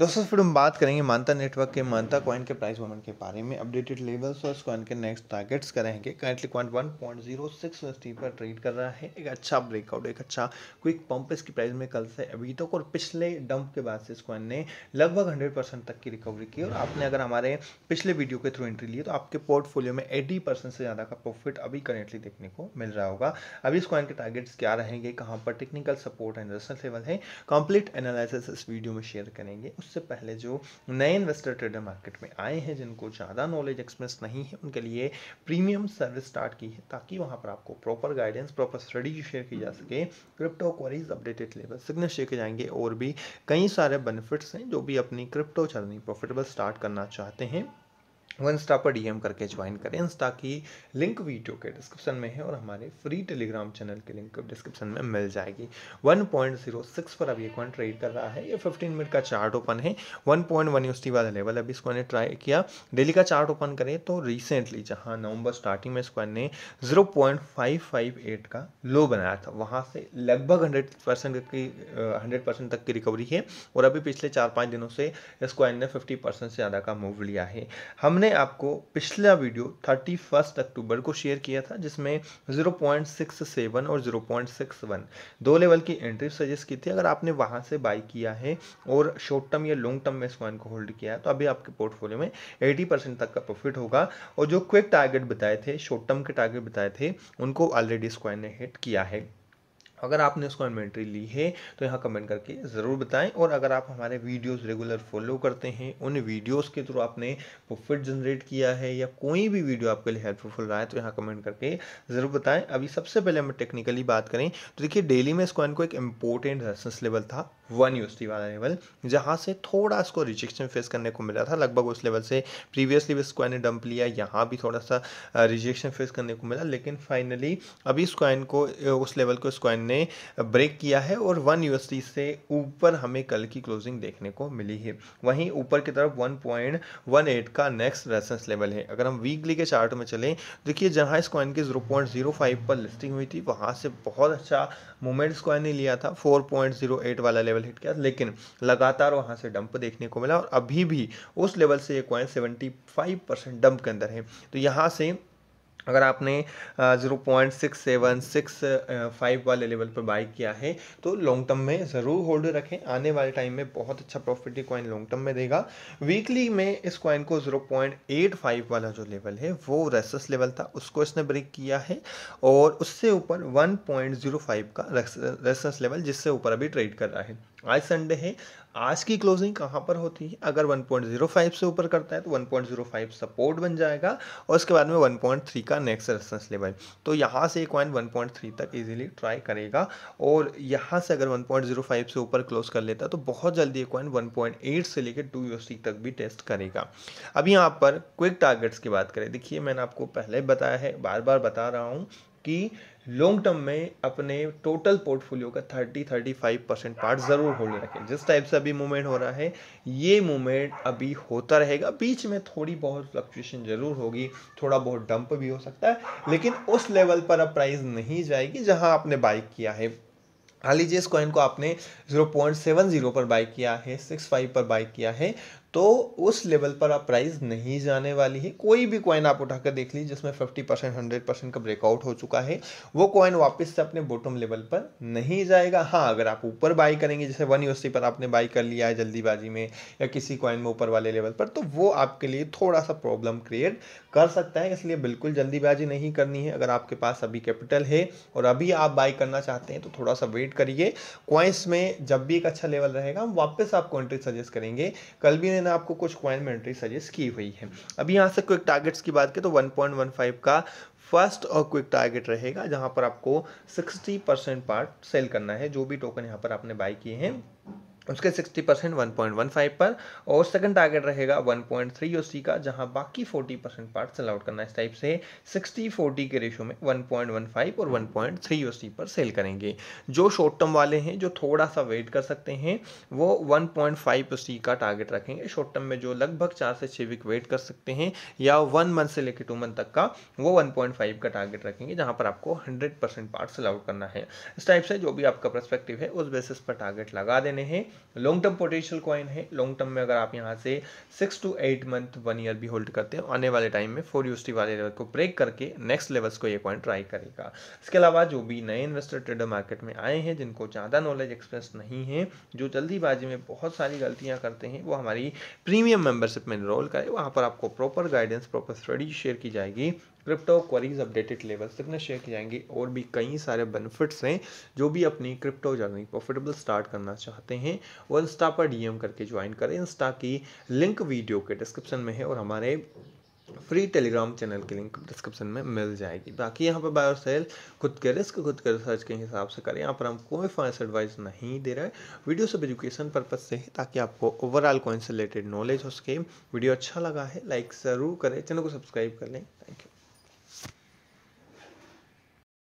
दोस्तों फिर हम बात करेंगे मानता नेटवर्क के मानता कॉइन के प्राइस मूवमेंट के बारे में अपडेटेड लेवल्स और कॉइन के नेक्स्ट टारगेट्स करेंगे currently coin one point zero six एसटी पर ट्रेड कर रहा है एक अच्छा ब्रेकआउट एक अच्छा क्विक पंप इसकी प्राइस में कल से अभी तक तो और पिछले डंप के बाद से इस कॉइन ने लगभग हंड्रेड परसेंट तक की रिकवरी की और आपने अगर हमारे पिछले वीडियो के थ्रू एंट्री ली तो आपके पोर्टफोलियो में एटी परसेंट से ज़्यादा का प्रॉफिट अभी करेंटली देखने को मिल रहा होगा अभी इस कॉइन के टारगेट्स क्या रहेंगे कहाँ पर टेक्निकल सपोर्ट एंड रेसल लेवल है कंप्लीट एनालिसिस इस वीडियो में शेयर करेंगे उस उससे पहले जो नए इन्वेस्टर ट्रेडर मार्केट में आए हैं जिनको ज़्यादा नॉलेज एक्सप्रेस नहीं है उनके लिए प्रीमियम सर्विस स्टार्ट की है ताकि वहाँ पर आपको proper guidance proper study share की जा सके crypto queries updated level signal share किए जाएंगे और भी कई सारे बेनिफिट्स हैं जो भी अपनी क्रिप्टो चलनी प्रॉफिटेबल स्टार्ट करना चाहते हैं वो इंस्टा पर डीएम करके ज्वाइन करें इंस्टा की लिंक वीडियो के डिस्क्रिप्शन में है और हमारे फ्री टेलीग्राम चैनल के लिंक डिस्क्रिप्शन में मिल जाएगी 1.06 पर अभी एक वन ट्रेड कर रहा है ये 15 मिनट का चार्ट ओपन है 1.1 पॉइंट यूसटी वाला लेवल अभी इसको ने ट्राई किया डेली का चार्ट ओपन करें तो रिसेंटली जहाँ नवंबर स्टार्टिंग में इसको ने जीरो का लो बनाया था वहाँ से लगभग हंड्रेड परसेंट की हंड्रेड परसेंट तक की रिकवरी है और अभी पिछले चार पाँच दिनों से इसको ने फिफ्टी परसेंट से ज़्यादा का मूव लिया है हमने आपको पिछला वीडियो 31 अक्टूबर को शेयर किया था जिसमें 0.67 और 0.61 दो लेवल की एंट्री सजेस्ट की थी अगर आपने वहां से बाई किया है और शॉर्ट टर्म या लॉन्ग टर्म में इस कॉइन को होल्ड किया है तो अभी आपके पोर्टफोलियो में 80 परसेंट तक का प्रॉफिट होगा और जो क्विक टारगेट बताए थे शॉर्ट टर्म के टारगेट बताए थे उनको ऑलरेडी कॉइन ने हिट किया है अगर आपने उसको इन्वेंट्री ली है तो यहाँ कमेंट करके ज़रूर बताएं और अगर आप हमारे वीडियोस रेगुलर फॉलो करते हैं उन वीडियोस के थ्रू आपने प्रॉफिट जनरेट किया है या कोई भी वीडियो आपके लिए हेल्पफुल रहा है तो यहाँ कमेंट करके ज़रूर बताएं अभी सबसे पहले हम टेक्निकली बात करें तो देखिए डेली में इस कॉइन को एक इम्पोर्टेंट रेसेंस लेवल था वन यूज थी वाला लेवल जहाँ से थोड़ा इसको रिजेक्शन फेस करने को मिला था लगभग उस लेवल से प्रीवियसली भी स्क्वाइन ने डंप लिया यहाँ भी थोड़ा सा रिजेक्शन फेस करने को मिला लेकिन फाइनली अभी स्क्वाइन को उस लेवल को स्क्वाइन ने ब्रेक किया है और वन यू से ऊपर हमें कल की क्लोजिंग देखने को मिली है वहीं ऊपर की तरफ वन का नेक्स्ट रेसेंस लेवल है अगर हम वीकली के चार्ट में चलें देखिए जहाँ स्क्वाइन की जीरो पॉइंट जीरो फाइव पर लिस्टिंग हुई थी वहाँ से बहुत अच्छा मूवमेंट स्क्वाइन ने लिया था फोर पॉइंट जीरो एट वाला लेवल लेवल हिट किया लेकिन लगातार वहां से डंप देखने को मिला और अभी भी उस लेवल से ये coin seventy five percent dump के अंदर है तो यहां से अगर आपने zero point six seven six five वाले लेवल पर बाई किया है तो लॉन्ग टर्म में ज़रूर होल्ड रखें आने वाले टाइम में बहुत अच्छा प्रॉफिट ये कॉइन लॉन्ग टर्म में देगा वीकली में इस कॉइन को ज़ीरो पॉइंट एट फाइव वाला जो लेवल है वो रेसस लेवल था उसको इसने ब्रेक किया है और उससे ऊपर वन पॉइंट ज़ीरो फाइव का रेसस लेवल जिससे ऊपर अभी ट्रेड कर रहा है आज संडे है आज की क्लोजिंग कहाँ पर होती है अगर 1.05 से ऊपर करता है तो 1.05 सपोर्ट बन जाएगा और उसके बाद में 1.3 का नेक्स्ट रेजिस्टेंस लेवल तो यहाँ से कॉइन 1.3 तक इजीली ट्राई करेगा और यहाँ से अगर 1.05 से ऊपर क्लोज कर लेता है तो बहुत जल्दी ये कॉइन 1.8 से लेकर टू यू तक भी टेस्ट करेगा अब यहाँ पर क्विक टारगेट्स की बात करें देखिए मैंने आपको पहले बताया है बार बार बता रहा हूँ कि लॉन्ग टर्म में अपने टोटल पोर्टफोलियो का 30 35 परसेंट पार्ट ज़रूर होल्ड रखें जिस टाइप से अभी मूवमेंट हो रहा है ये मूवमेंट अभी होता रहेगा बीच में थोड़ी बहुत फ्लक्चुएशन ज़रूर होगी थोड़ा बहुत डंप भी हो सकता है लेकिन उस लेवल पर अब प्राइस नहीं जाएगी जहां आपने बाइक किया है हाल लीजिए इस कॉइन को आपने 0.70 पर बाई किया है 65 पर बाई किया है तो उस लेवल पर आप प्राइस नहीं जाने वाली है कोई भी कॉइन आप उठाकर देख लीजिए जिसमें फिफ्टी परसेंट हंड्रेड परसेंट का ब्रेकआउट हो चुका है वो कॉइन वापस से अपने बॉटम लेवल पर नहीं जाएगा हाँ अगर आप ऊपर बाई करेंगे जैसे वन यू पर आपने बाई कर लिया है जल्दीबाजी में या किसी कॉइन में ऊपर वाले लेवल पर तो वो आपके लिए थोड़ा सा प्रॉब्लम क्रिएट कर सकता है इसलिए बिल्कुल जल्दीबाजी नहीं करनी है अगर आपके पास अभी कैपिटल है और अभी आप बाई करना चाहते हैं तो थोड़ा सा वेट करिए कॉइन्स में जब भी एक अच्छा लेवल रहेगा हम वापस आपको एंट्री सजेस्ट करेंगे कल भी ने ना आपको कुछ में एंट्री सजेस्ट की हुई है अभी यहाँ से क्विक टारगेट्स की बात करें तो 1.15 का फर्स्ट और क्विक टारगेट रहेगा जहाँ पर आपको 60 परसेंट पार्ट सेल करना है जो भी टोकन यहाँ पर आपने बाई किए हैं उसके 60 परसेंट वन पर और सेकंड टारगेट रहेगा 1.3 पॉइंट सी का जहां बाकी 40 परसेंट पार्ट सेल आउट करना इस टाइप से 60 40 के रेशो में 1.15 और 1.3 पॉइंट उसी पर सेल करेंगे जो शॉर्ट टर्म वाले हैं जो थोड़ा सा वेट कर सकते हैं वो 1.5 पॉइंट सी का टारगेट रखेंगे शॉर्ट टर्म में जो लगभग चार से छः वीक वेट कर सकते हैं या वन मंथ से लेकर टू मंथ तक का वो वन का टारगेट रखेंगे जहाँ पर आपको hundred percent part sell out करना है इस टाइप से जो भी आपका परस्पेक्टिव है उस बेसिस पर टारगेट लगा देने हैं लॉन्ग टर्म पोटेंशियल कॉइन है लॉन्ग टर्म में अगर आप यहाँ से six to eight month one year भी होल्ड करते हैं आने वाले टाइम में फोर यूसटी वाले लेवल को ब्रेक करके नेक्स्ट लेवल्स को ये कॉइन ट्राई करेगा इसके अलावा जो भी नए इन्वेस्टर ट्रेडर मार्केट में आए हैं जिनको ज़्यादा नॉलेज एक्सप्रेस नहीं है जो जल्दीबाजी में बहुत सारी गलतियाँ करते हैं वो हमारी प्रीमियम मेंबरशिप में इनरोल करें वहाँ पर आपको proper guidance proper study share की जाएगी क्रिप्टो क्वरीज अपडेटेड लेवल्स कितने शेयर की जाएंगे और भी कई सारे बेनिफिट्स हैं जो भी अपनी क्रिप्टो जर्नी प्रॉफिटेबल स्टार्ट करना चाहते हैं वो इंस्टा पर डीएम करके ज्वाइन करें इंस्टा की लिंक वीडियो के डिस्क्रिप्शन में है और हमारे फ्री टेलीग्राम चैनल की लिंक डिस्क्रिप्शन में मिल जाएगी बाकी यहाँ पर बाय सेल खुद के रिस्क खुद के रिसर्च के हिसाब से करें यहाँ पर हम कोई फाइनेंस एडवाइस नहीं दे रहे वीडियो सब एजुकेशन पर्पज से है ताकि आपको ओवरऑल कॉइन से रिलेटेड नॉलेज हो सके वीडियो अच्छा लगा है लाइक ज़रूर करें चैनल को सब्सक्राइब कर लें थैंक यू